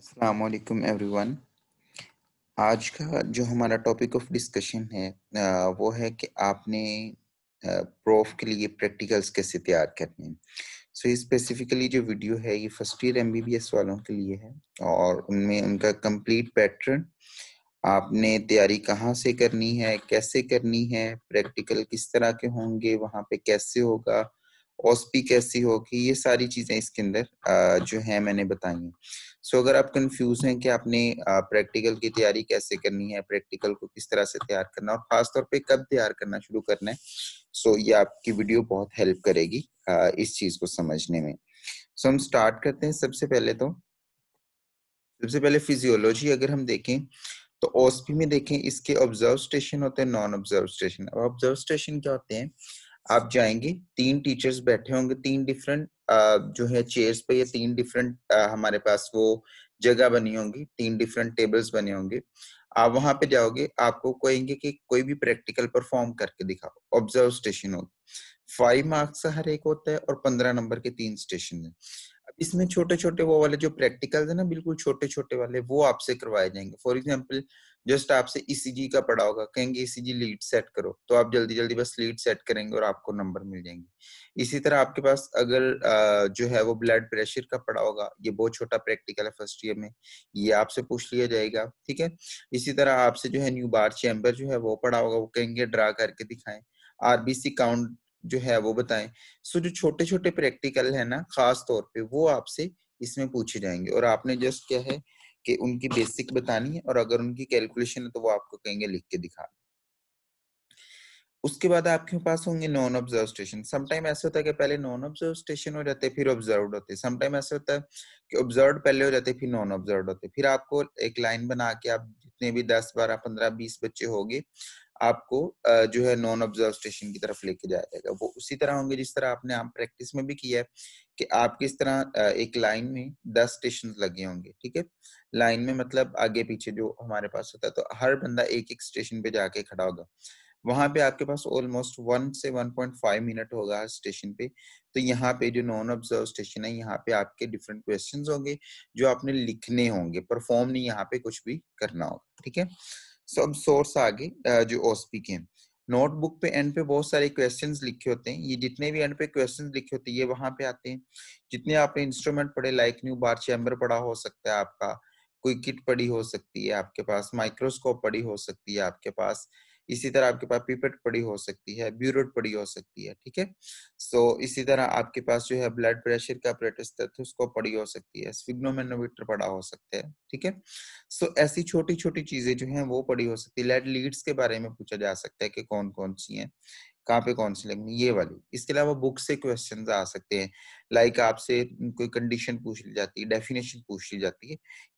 असलकुम वन आज का जो हमारा टॉपिक ऑफ डिस्कशन है वो है कि आपने प्रोफ के लिए प्रैक्टिकल्स कैसे तैयार करने हैं सो so, ये स्पेसिफिकली जो वीडियो है ये फर्स्ट ईयर एम वालों के लिए है और उनमें उनका कंप्लीट पैटर्न आपने तैयारी कहाँ से करनी है कैसे करनी है प्रैक्टिकल किस तरह के होंगे वहाँ पे कैसे होगा ओसपी कैसी होगी ये सारी चीज़ें इसके अंदर जो है मैंने बताई हैं सो अगर आप कंफ्यूज हैं कि आपने प्रैक्टिकल की तैयारी कैसे करनी है प्रैक्टिकल को किस तरह से तैयार करना और खासतौर पर कब तैयार करना शुरू करना है सो ये आपकी वीडियो बहुत हेल्प करेगी इस चीज को समझने में सो हम स्टार्ट करते हैं सबसे पहले तो सबसे पहले फिजियोलॉजी अगर हम देखें तो ओसपी में देखें इसके ऑब्जर्व स्टेशन होते हैं नॉन ऑब्जर्व स्टेशन अब ऑब्जर्व स्टेशन क्या होते हैं आप जाएंगे तीन टीचर्स बैठे होंगे तीन डिफरेंट जो है चेयर्स पे या तीन डिफरेंट हमारे पास वो जगह बनी होंगी तीन डिफरेंट टेबल्स बने होंगे आप वहां पे जाओगे आपको कहेंगे कि कोई भी प्रैक्टिकल परफॉर्म करके दिखाओ ऑब्जर्व स्टेशन होगी फाइव मार्क्स का हर एक होता है और पंद्रह नंबर के तीन स्टेशन है इसमें छोटे छोटे वो वाले जो प्रैक्टिकल है ना बिल्कुल छोटे छोटे वाले वो आपसे करवाए जाएंगे फॉर एग्जाम्पल जस्ट आपसे ईसीजी e का पड़ा होगा कहेंगे ईसीजी लीड सेट करो तो आप जल्दी जल्दी बस लीड सेट करेंगे और आपको नंबर मिल जाएंगे इसी तरह आपके पास अगर जो है वो ब्लड प्रेशर का पड़ा होगा ये बहुत छोटा प्रैक्टिकल है फर्स्ट ईयर में ये आपसे पूछ लिया जाएगा ठीक है इसी तरह आपसे जो है न्यू बार चैम्बर जो है वो पड़ा होगा वो कहेंगे ड्रा करके दिखाएं आरबीसी काउंट जो है वो बताएं सो जो छोटे छोटे प्रैक्टिकल है ना खास तौर पे वो आपसे इसमें पूछे जाएंगे और आपने जस्ट क्या है कि उनकी बेसिक बतानी है और अगर उनकी कैलकुलेशन है तो वो आपको कहेंगे लिख के दिखा उसके बाद आपके पास होंगे नॉन ऑब्जर्व स्टेशन समटाइम ऐसा होता है कि पहले नॉन ऑब्जर्व स्टेशन हो जाते फिर ऑब्जर्व होते समटाइम ऐसा होता है कि ऑब्जर्व पहले हो जाते फिर नॉन ऑब्जर्व होते फिर आपको एक लाइन बना के आप जितने भी दस बारह पंद्रह बीस बच्चे होंगे आपको जो है नॉन ऑब्जर्व स्टेशन की तरफ लेके जाया जाएगा वो उसी तरह होंगे जिस तरह आपने आप प्रैक्टिस में भी किया है कि आप किस तरह एक लाइन में दस स्टेशन लगे होंगे ठीक है लाइन में मतलब आगे पीछे जो हमारे पास होता है तो हर बंदा एक एक स्टेशन पे जाके खड़ा होगा वहां पे आपके पास ऑलमोस्ट वन से वन पॉइंट फाइव मिनट होगा हर स्टेशन पे तो यहाँ पे जो नॉन ऑब्जर्व स्टेशन है यहाँ पे आपके डिफरेंट क्वेश्चन होंगे जो आपने लिखने होंगे परफॉर्म नहीं यहाँ पे कुछ भी करना होगा ठीक है सब सोर्स आ गए जो ओसपी के नोटबुक पे एंड पे बहुत सारे क्वेश्चन लिखे होते हैं ये जितने भी एंड पे क्वेश्चन लिखे होते हैं ये वहां पे आते हैं जितने आपने इंस्ट्रूमेंट पढ़े लाइक न्यू बार चैम्बर पढ़ा हो सकता है आपका कोई किट पड़ी हो सकती है आपके पास माइक्रोस्कोप पड़ी हो सकती है आपके पास इसी तरह आपके पास पीपेट पड़ी हो सकती है ब्यूरोट पड़ी हो सकती है ठीक है सो इसी तरह आपके पास जो है ब्लड प्रेशर का अपरेटस उसको पड़ी हो सकती है स्विग्नोमेनोमीटर पड़ा हो सकता है ठीक है सो ऐसी छोटी छोटी चीजें जो है वो पड़ी हो सकती है लेड लीड्स के बारे में पूछा जा सकता है कि कौन कौन सी है कहाँ पे कौन सी लगनी ये वाली इसके अलावा बुक से क्वेश्चन आ सकते हैं लाइक like आपसे कोई कंडीशन पूछ ली जाती है डेफिनेशन पूछ ली जाती है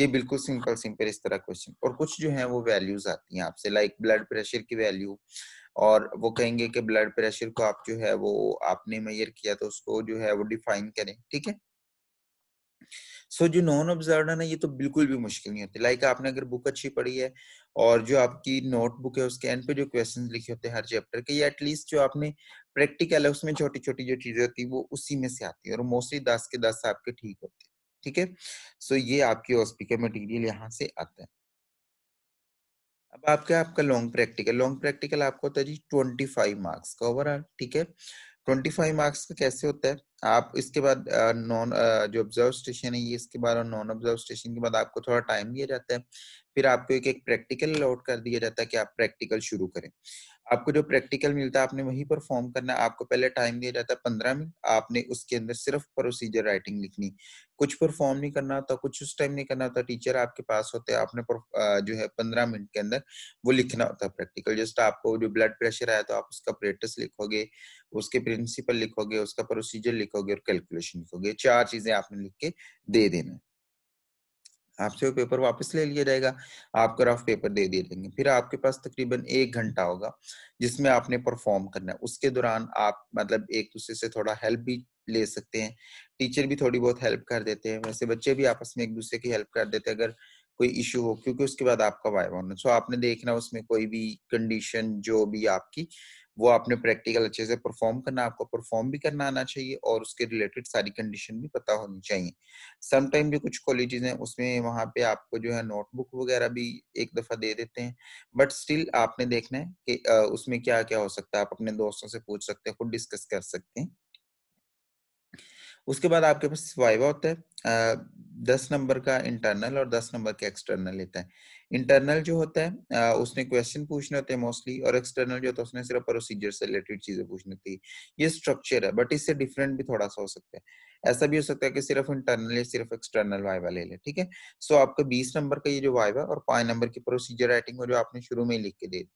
ये बिल्कुल सिंपल सिंपल इस तरह क्वेश्चन और कुछ जो है वो वैल्यूज आती हैं आपसे लाइक ब्लड प्रेशर की वैल्यू और वो कहेंगे कि ब्लड प्रेशर को आप जो है वो आपने मैयर किया तो उसको जो है वो डिफाइन करें ठीक है सो so, जो नॉन ऑब्जर्वर है ना ये तो बिल्कुल भी मुश्किल नहीं होती लाइक like, आपने अगर बुक अच्छी पढ़ी है और जो आपकी नोटबुक है उसके एंड पे जो क्वेश्चन लिखे होते हैं हर चैप्टर के या एटलीस्ट जो आपने प्रैक्टिकल है उसमें छोटी छोटी जो चीजें होती है वो उसी में से आती है और मोस्टली दस के दस आपके ठीक होते हैं ठीक है सो ये आपकी ओस्पी के मटीरियल यहाँ से आता है अब आपका आपका लॉन्ग प्रैक्टिकल लॉन्ग प्रैक्टिकल आपको होता है जी ट्वेंटी फाइव मार्क्स का ओवरऑल ठीक है ट्वेंटी फाइव मार्क्स का कैसे होता है आप इसके बाद नॉन जो ऑब्जर्व स्टेशन है ये इसके बाद और नॉन ऑब्जर्व स्टेशन के बाद आपको थोड़ा टाइम दिया जाता है फिर आपको एक एक प्रैक्टिकल अलॉट कर दिया जाता है कि आप प्रैक्टिकल शुरू करें आपको जो प्रैक्टिकल मिलता है आपने वहीं पर फॉर्म करना आपको पहले टाइम दिया जाता है पंद्रह मिनट आपने उसके अंदर सिर्फ प्रोसीजर राइटिंग लिखनी कुछ परफॉर्म नहीं करना होता कुछ उस टाइम नहीं करना होता टीचर आपके पास होते हैं आपने जो है पंद्रह मिनट के अंदर वो लिखना होता है प्रैक्टिकल जस्ट आपको जो ब्लड प्रेशर आया तो आप उसका प्रेटस लिखोगे उसके प्रिंसिपल लिखोगे उसका प्रोसीजर लिखोगे और कैलकुलेशन लिखोगे चार चीजें आपने लिख के दे देना आपसे वो पेपर वापस ले लिया जाएगा आपको रफ पेपर दे दिए जाएंगे फिर आपके पास तकरीबन एक घंटा होगा जिसमें आपने परफॉर्म करना है उसके दौरान आप मतलब एक दूसरे से थोड़ा हेल्प भी ले सकते हैं टीचर भी थोड़ी बहुत हेल्प कर देते हैं वैसे बच्चे भी आपस में एक दूसरे की हेल्प कर देते हैं अगर कोई इश्यू हो क्योंकि उसके बाद आपका वाइवा होना सो आपने देखना उसमें कोई भी कंडीशन जो भी आपकी वो आपने प्रैक्टिकल अच्छे से परफॉर्म करना आपको परफॉर्म भी करना आना चाहिए और उसके रिलेटेड सारी कंडीशन भी पता होनी चाहिए समटाइम जो कुछ कॉलेजेस हैं उसमें वहाँ पे आपको जो है नोटबुक वगैरह भी एक दफ़ा दे देते हैं बट स्टिल आपने देखना है कि उसमें क्या क्या हो सकता है आप अपने दोस्तों से पूछ सकते हैं खुद डिस्कस कर सकते हैं उसके बाद आपके पास वाइवा होता है दस नंबर का इंटरनल और दस नंबर का एक्सटर्नल लेता है इंटरनल जो होता है उसने क्वेश्चन पूछने होते हैं मोस्टली और एक्सटर्नल जो होता है उसने सिर्फ प्रोसीजर से रिलेटेड चीजें पूछनी होती है ये स्ट्रक्चर है बट इससे डिफरेंट भी थोड़ा सा हो सकता है ऐसा भी हो सकता है कि सिर्फ इंटरनल या सिर्फ एक्सटर्नल वाइवा ले ले ठीक है सो आपका बीस नंबर का ये जो वाइवा और पाँच नंबर की प्रोसीजर राइटिंग जो आपने शुरू में ही लिख के दे दी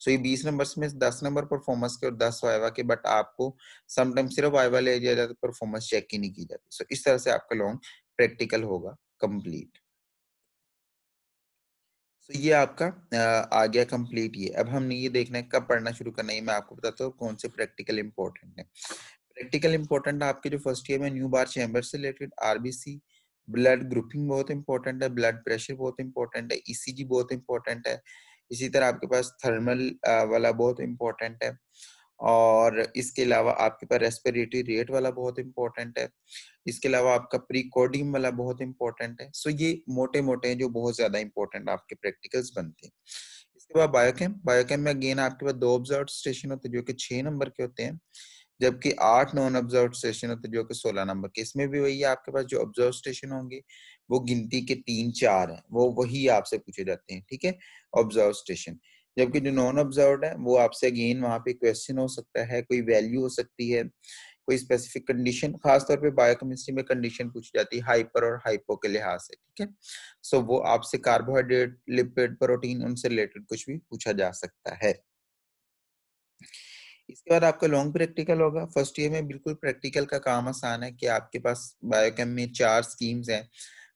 सो so, ये बीस नंबर में दस नंबर परफॉर्मेंस के और दस वाइवा के बट आपको समटाइम सिर्फ वाइवा ले जाता है परफॉर्मेंस चेक ही नहीं की जाती सो so, इस तरह से आपका लॉन्ग प्रैक्टिकल होगा कंप्लीट तो ये आपका आ गया कंप्लीट ये अब हमने ये देखना है कब पढ़ना शुरू करना है मैं आपको बताता हूँ कौन से प्रैक्टिकल इंपॉर्टेंट है प्रैक्टिकल इंपॉर्टेंट आपके जो फर्स्ट ईयर में न्यू बार चैम्बर से रिलेटेड आरबीसी ब्लड ग्रुपिंग बहुत इंपॉर्टेंट है ब्लड प्रेशर बहुत इंपॉर्टेंट है ईसीजी e बहुत इंपॉर्टेंट है इसी तरह आपके पास थर्मल वाला बहुत इम्पोर्टेंट है और इसके अलावा आपके पास रेस्पिरेटरी रेट वाला बहुत इंपॉर्टेंट है इसके अलावा आपका प्री कोडिंग वाला बहुत इंपॉर्टेंट है सो ये मोटे मोटे हैं जो बहुत ज्यादा इंपॉर्टेंट आपके प्रैक्टिकल्स बनते हैं इसके बाद बायोकेम बायोकेम में अगेन आपके पास दो ऑब्जर्व स्टेशन होते हैं जो कि छह नंबर के होते हैं जबकि आठ नॉन ऑब्जर्व स्टेशन होते जो कि सोलह नंबर के इसमें भी वही है आपके पास जो ऑब्जर्व स्टेशन होंगे वो गिनती के तीन चार हैं वो वही आपसे पूछे जाते हैं ठीक है ऑब्जर्व स्टेशन जबकि जो नॉन ऑब्जर्व है वो आपसे अगेन वहाँ पे क्वेश्चन हो सकता है कोई वैल्यू हो सकती है कोई स्पेसिफिक कंडीशन खासतौर पे बायोकेमिस्ट्री में कंडीशन पूछी जाती है हाइपर और हाइपो के लिहाज से ठीक है सो so, वो आपसे कार्बोहाइड्रेट लिपिड प्रोटीन उनसे रिलेटेड कुछ भी पूछा जा सकता है इसके बाद आपका लॉन्ग प्रैक्टिकल होगा फर्स्ट ईयर में बिल्कुल प्रैक्टिकल का काम आसान है कि आपके पास बायोकेम में चार स्कीम्स हैं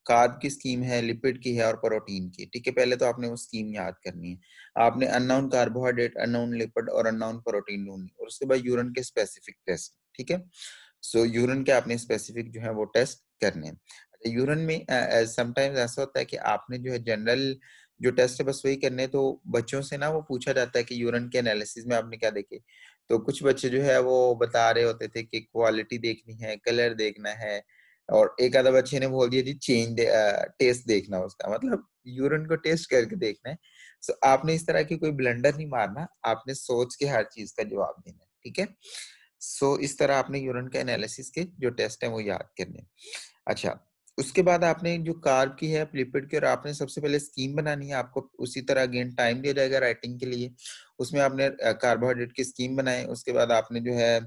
कार्ब की स्कीम है लिपिड की है और प्रोटीन की ठीक है पहले तो आपने वो स्कीम याद करनी है आपने अननाउन कार्बोहाइड्रेट अननाउन लिपिड और अननाउन प्रोटीन ढूंढनी और उसके बाद यूरन के स्पेसिफिक टेस्ट ठीक है सो so, यूरन के आपने स्पेसिफिक जो है वो टेस्ट करने हैं यूरन अच्छा, में समटाइम्स uh, ऐसा होता है कि आपने जो है जनरल जो टेस्ट है बस वही करने तो बच्चों से ना वो पूछा जाता है कि यूरन के एनालिसिस में आपने क्या देखे तो कुछ बच्चे जो है वो बता रहे होते थे कि क्वालिटी देखनी है कलर देखना है और एक आधा बच्चे ने बोल दिया जी चेंज दे, टेस्ट देखना उसका मतलब यूरिन को टेस्ट करके देखना है सो आपने इस तरह की कोई ब्लंडर नहीं मारना आपने सोच के हर चीज का जवाब देना ठीक है सो इस तरह आपने यूरिन का एनालिसिस के जो टेस्ट है वो याद करने अच्छा उसके बाद आपने जो कार्ब की है लिपिड की और आपने सबसे पहले स्कीम बनानी है आपको उसी तरह अगेन टाइम दिया जाएगा राइटिंग के लिए उसमें आपने कार्बोहाइड्रेट की स्कीम बनाए उसके बाद आपने जो है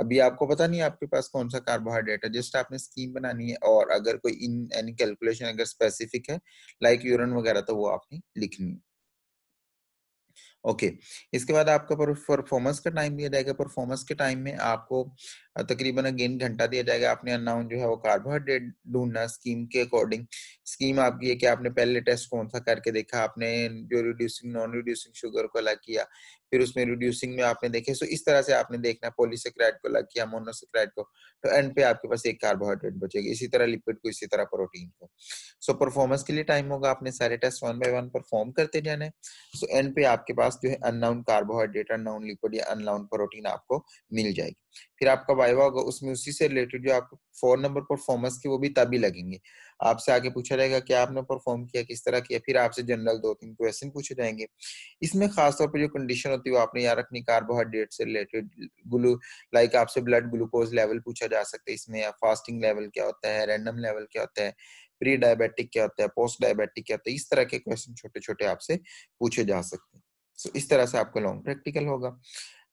अभी आपको पता नहीं आपके पास कौन सा कार्बोहाइड्रेट है जस्ट आपने स्कीम बनानी है और अगर कोई इन एनी कैलकुलेशन अगर स्पेसिफिक है लाइक यूरन वगैरह तो वो आपने लिखनी है ओके okay. इसके बाद आपका परफॉर्मेंस का टाइम दिया जाएगा परफॉर्मेंस के टाइम में आपको तकरीबन अगेन घंटा दिया जाएगा आपने अनाउन जो है वो कार्बोहाइड्रेट ढूंढना स्कीम के अकॉर्डिंग स्कीम आपकी है कि आपने पहले टेस्ट कौन सा करके देखा आपने जो रिड्यूसिंग नॉन रिड्यूसिंग शुगर को अलग किया फिर उसमें रिड्यूसिंग में आपने देखे सो इस तरह से आपने देखना पोलिसक्राइड को अलग किया मोनोसक्राइड को तो एंड पे आपके पास एक कार्बोहाइड्रेट बचेगी इसी तरह लिपिड को इसी तरह प्रोटीन को सो परफॉर्मेंस के लिए टाइम होगा आपने सारे test one by one perform करते जाने सो एंड पे आपके पास जो है अननाउन कार्बोहाइड्रेट अननाउन लिपिड या अननाउन प्रोटीन आपको मिल जाएगी फिर आपका वाइवा होगा उसमें उसी से रिलेटेड जो आपको फोन नंबर परफॉर्मेंस की वो भी तभी लगेंगे आपसे आगे पूछा जाएगा कि आपने परफॉर्म किया किस तरह किया फिर आपसे जनरल दो तीन क्वेश्चन पूछे जाएंगे इसमें खासतौर पर जो कंडीशन होती है वो आपने यहाँ रखनी कार्बोहाइड्रेट से रिलेटेड ग्लू लाइक आपसे ब्लड ग्लूकोज लेवल पूछा जा सकता है इसमें फास्टिंग लेवल क्या होता है रैंडम लेवल क्या होता है प्री डायबिटिक क्या होता है पोस्ट डायबिटिक क्या होता है इस तरह के क्वेश्चन छोटे छोटे आपसे पूछे जा सकते हैं सो इस तरह से आपका लॉन्ग प्रैक्टिकल होगा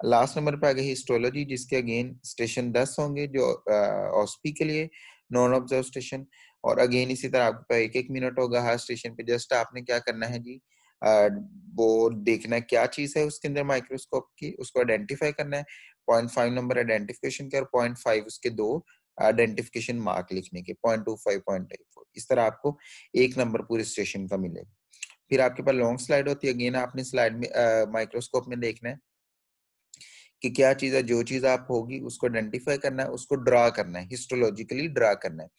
लास्ट नंबर पे आ गई हिस्टोलॉजी जिसके अगेन स्टेशन दस होंगे जो ऑस्पी के लिए नॉन ऑब्जर्व स्टेशन और अगेन इसी तरह आपके पास एक एक मिनट होगा हर स्टेशन पे जस्ट आपने क्या करना है जी वो देखना क्या चीज है उसके अंदर माइक्रोस्कोप की उसको आइडेंटिफाई करना है पॉइंट फाइव नंबर आइडेंटिफिकेशन के और पॉइंट फाइव उसके दो आइडेंटिफिकेशन मार्क लिखने के पॉइंट टू फाइव पॉइंट इस तरह आपको एक नंबर पूरे स्टेशन का मिलेगा फिर आपके पास लॉन्ग स्लाइड होती है अगेन आपने स्लाइड में माइक्रोस्कोप में देखना है कि क्या चीज है जो चीज आप होगी उसको आइडेंटिफाई करना है उसको ड्रा करना है हिस्टोलॉजिकली ड्रा करना है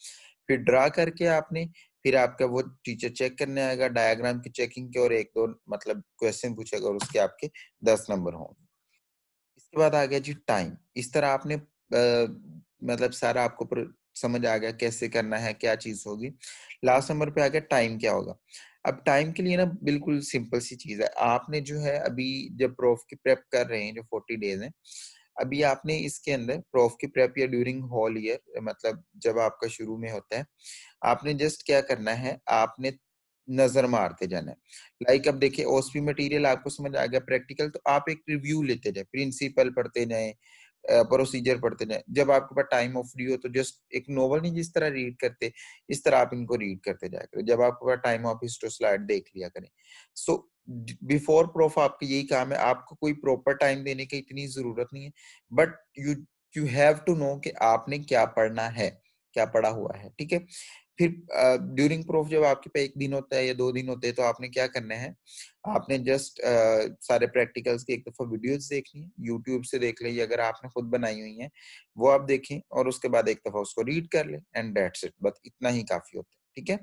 फिर ड्रा करके आपने फिर आपका वो टीचर चेक करने आएगा डायग्राम की चेकिंग के और एक दो मतलब क्वेश्चन पूछेगा और उसके आपके दस नंबर होंगे इसके बाद आ गया जी टाइम इस तरह आपने आ, मतलब सारा आपको समझ आ गया कैसे करना है क्या चीज होगी लास्ट नंबर पे आ गया टाइम क्या होगा अब टाइम के लिए ना बिल्कुल सिंपल सी चीज है आपने जो है अभी जब प्रोफ की प्रेप कर रहे हैं जो फोर्टी डेज है अभी आपने इसके अंदर प्रोफ की प्रेप या ड्यूरिंग होल ईयर मतलब जब आपका शुरू में होता है आपने जस्ट क्या करना है आपने नजर मारते जाना है लाइक like अब देखिए ओसपी मटेरियल आपको समझ आ गया प्रैक्टिकल तो आप एक रिव्यू लेते जाए प्रिंसिपल पढ़ते जाए प्रोसीजर पढ़ते जाए जब आपके पास टाइम ऑफ फ्री हो तो जस्ट एक नोवल नहीं जिस तरह रीड करते इस तरह आप इनको रीड करते जाया करें जब आपके पास टाइम ऑफ स्लाइड देख लिया करें सो बिफोर प्रोफ आपके यही काम है आपको कोई प्रॉपर टाइम देने की इतनी जरूरत नहीं है but you you have to know कि आपने क्या पढ़ना है क्या पड़ा हुआ है ठीक है फिर ड्यूरिंग प्रूफ जब आपके पे एक दिन होता है या दो दिन होते हैं तो आपने क्या करना है आपने जस्ट uh, सारे प्रैक्टिकल्स की एक दफा वीडियोस देखनी है यूट्यूब से देख लीजिए अगर आपने खुद बनाई हुई है वो आप देखें और उसके बाद एक दफा उसको रीड कर ले एंड डेट्स इट बस इतना ही काफी होता है ठीक है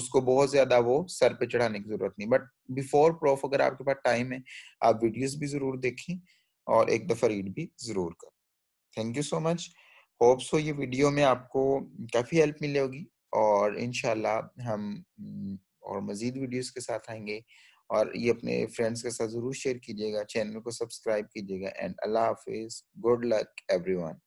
उसको बहुत ज्यादा वो सर पे चढ़ाने की जरूरत नहीं बट बिफोर प्रूफ अगर आपके पास टाइम है आप वीडियोज भी जरूर देखें और एक दफा रीड भी जरूर करें thank you so much hope so ये वीडियो में आपको काफ़ी हेल्प मिले होगी और इनशाला हम हम्म, और मज़ीद वीडियोस के साथ आएंगे और ये अपने फ्रेंड्स के साथ ज़रूर शेयर कीजिएगा चैनल को सब्सक्राइब कीजिएगा एंड अल्लाह हाफिज़ गुड लक एवरीवन